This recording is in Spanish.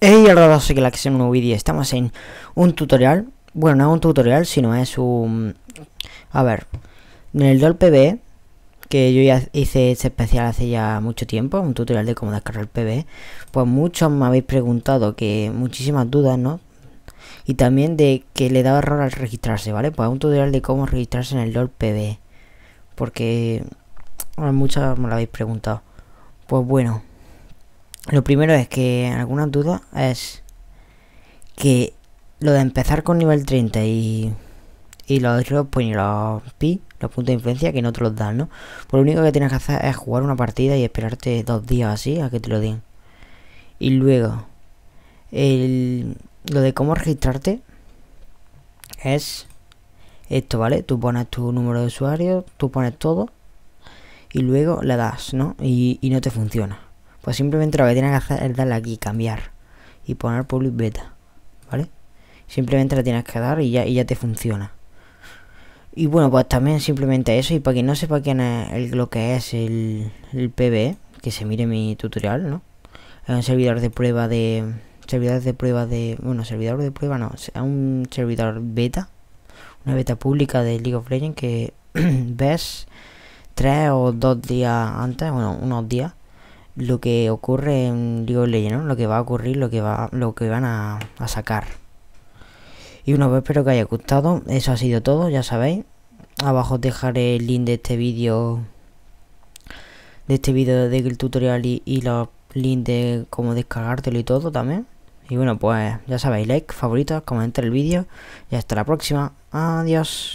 Hey, hola, soy que en un nuevo vídeo. Estamos en un tutorial. Bueno, no es un tutorial, sino es un... A ver, en el DOLPB, que yo ya hice este especial hace ya mucho tiempo, un tutorial de cómo descargar el PB, pues muchos me habéis preguntado que muchísimas dudas, ¿no? y también de que le daba error al registrarse, ¿vale? Pues un tutorial de cómo registrarse en el LOL PB. Porque muchas me lo habéis preguntado. Pues bueno, lo primero es que alguna duda es que lo de empezar con nivel 30 y, y los pues, los pi, los puntos de influencia que no te los dan, ¿no? Pues lo único que tienes que hacer es jugar una partida y esperarte dos días así a que te lo den. Y luego, el, lo de cómo registrarte es esto, ¿vale? Tú pones tu número de usuario, tú pones todo y luego le das, ¿no? Y, no te funciona. Pues simplemente lo que tienes que hacer es darle aquí, cambiar y poner public beta, ¿vale? Simplemente la tienes que dar y ya, ya te funciona. Y bueno, pues también simplemente eso. Y para quien no sepa quién es lo que es el, el PBE, que se mire mi tutorial, ¿no? Es un servidor de prueba de, servidores de prueba de. Bueno, servidor de prueba no, a un servidor beta, una beta pública de League of Legends que ves tres o dos días antes, bueno, unos días, lo que ocurre en League of Legends, lo que va a ocurrir, lo que, va, lo que van a, sacar. Y una vez espero que haya gustado, eso ha sido todo, ya sabéis. Abajo os dejaré el link de este vídeo de este vídeo del tutorial y, y los links de cómo descargártelo y todo también. Y bueno, pues ya sabéis, like, favoritos, comentar el vídeo y hasta la próxima. Adiós.